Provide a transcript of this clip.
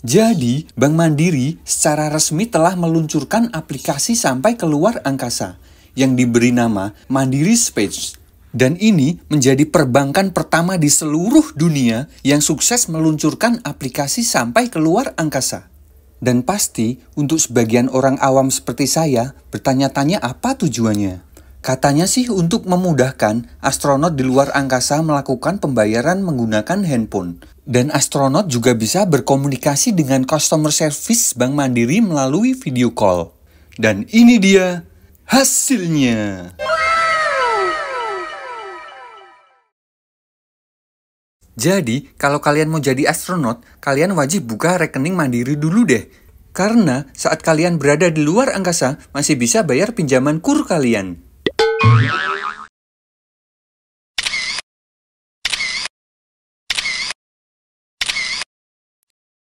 Jadi, Bank Mandiri secara resmi telah meluncurkan aplikasi sampai keluar angkasa yang diberi nama Mandiri Space. Dan ini menjadi perbankan pertama di seluruh dunia yang sukses meluncurkan aplikasi sampai keluar angkasa. Dan pasti, untuk sebagian orang awam seperti saya, bertanya-tanya apa tujuannya. Katanya sih untuk memudahkan astronot di luar angkasa melakukan pembayaran menggunakan handphone. Dan astronot juga bisa berkomunikasi dengan customer service Bank Mandiri melalui video call. Dan ini dia hasilnya. Jadi, kalau kalian mau jadi astronot, kalian wajib buka rekening mandiri dulu deh. Karena saat kalian berada di luar angkasa, masih bisa bayar pinjaman kur kalian. Yeah.